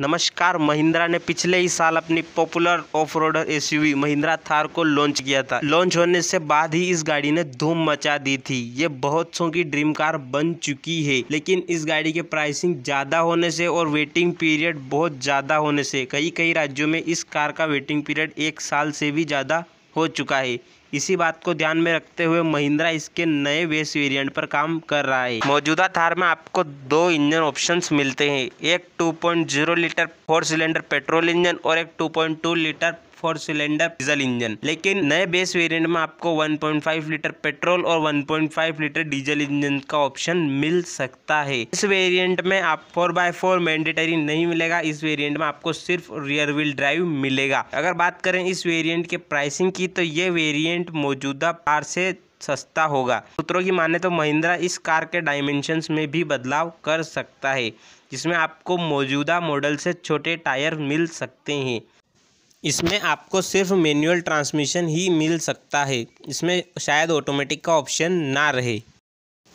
नमस्कार महिंद्रा ने पिछले ही साल अपनी पॉपुलर ऑफ रोडर एस महिंद्रा थार को लॉन्च किया था लॉन्च होने से बाद ही इस गाड़ी ने धूम मचा दी थी ये बहुत सो की ड्रीम कार बन चुकी है लेकिन इस गाड़ी के प्राइसिंग ज्यादा होने से और वेटिंग पीरियड बहुत ज्यादा होने से कई कई राज्यों में इस कार का वेटिंग पीरियड एक साल से भी ज्यादा हो चुका है इसी बात को ध्यान में रखते हुए महिंद्रा इसके नए बेस वेरिएंट पर काम कर रहा है मौजूदा थार में आपको दो इंजन ऑप्शंस मिलते हैं एक 2.0 litre four cylinder petrol engine और एक 2.2 litre four cylinder diesel engine लेकिन नए बेस वेरिएंट में आपको 1.5 लीटर पेट्रोल और 1.5 लीटर डीजल इंजन का ऑप्शन मिल सकता है इस वेरिएंट में आप 4x4 मैंडेटरी नहीं मिलेगा इस वेरिएंट में आपको सिर्फ रियर व्हील ड्राइव मिलेगा अगर बात करें इस वेरियंट के प्राइसिंग की तो ये वेरियंट मौजूदा कार से सस्ता होगा सूत्रों की माने तो महिंद्रा इस कार के डायमेंशंस में भी बदलाव कर सकता है जिसमें आपको मौजूदा मॉडल से छोटे टायर मिल सकते हैं इसमें आपको सिर्फ मैनुअल ट्रांसमिशन ही मिल सकता है इसमें शायद ऑटोमेटिक का ऑप्शन ना रहे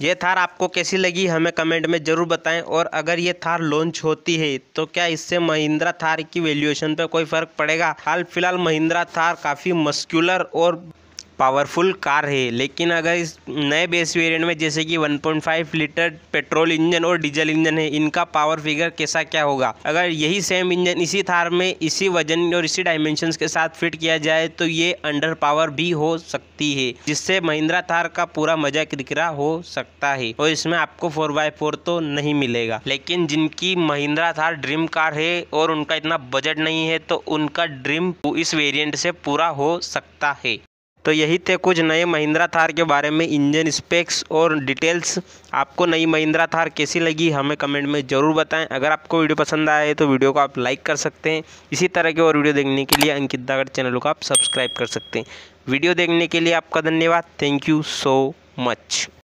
ये थार आपको कैसी लगी हमें कमेंट में ज़रूर बताएं और अगर ये थार लॉन्च होती है तो क्या इससे महिंद्रा थार की वैल्यूएशन पर कोई फ़र्क पड़ेगा हाल फिलहाल महिंद्रा थार काफ़ी मस्कुलर और पावरफुल कार है लेकिन अगर इस नए बेस वेरिएंट में जैसे कि 1.5 लीटर पेट्रोल इंजन और डीजल इंजन है इनका पावर फिगर कैसा क्या होगा अगर यही सेम इंजन इसी थार में इसी वजन और इसी डायमेंशन के साथ फिट किया जाए तो ये अंडर पावर भी हो सकती है जिससे महिंद्रा थार का पूरा मजा किरकिरा हो सकता है और इसमें आपको फोर बाय फोर तो नहीं मिलेगा लेकिन जिनकी महिंद्रा थार ड्रीम कार है और उनका इतना बजट नहीं है तो उनका ड्रीम इस वेरियंट से पूरा हो सकता है तो यही थे कुछ नए महिंद्रा थार के बारे में इंजन स्पेक्स और डिटेल्स आपको नई महिंद्रा थार कैसी लगी हमें कमेंट में ज़रूर बताएं अगर आपको वीडियो पसंद आया है तो वीडियो को आप लाइक कर सकते हैं इसी तरह के और वीडियो देखने के लिए अंकित दागढ़ चैनल को आप सब्सक्राइब कर सकते हैं वीडियो देखने के लिए आपका धन्यवाद थैंक यू सो मच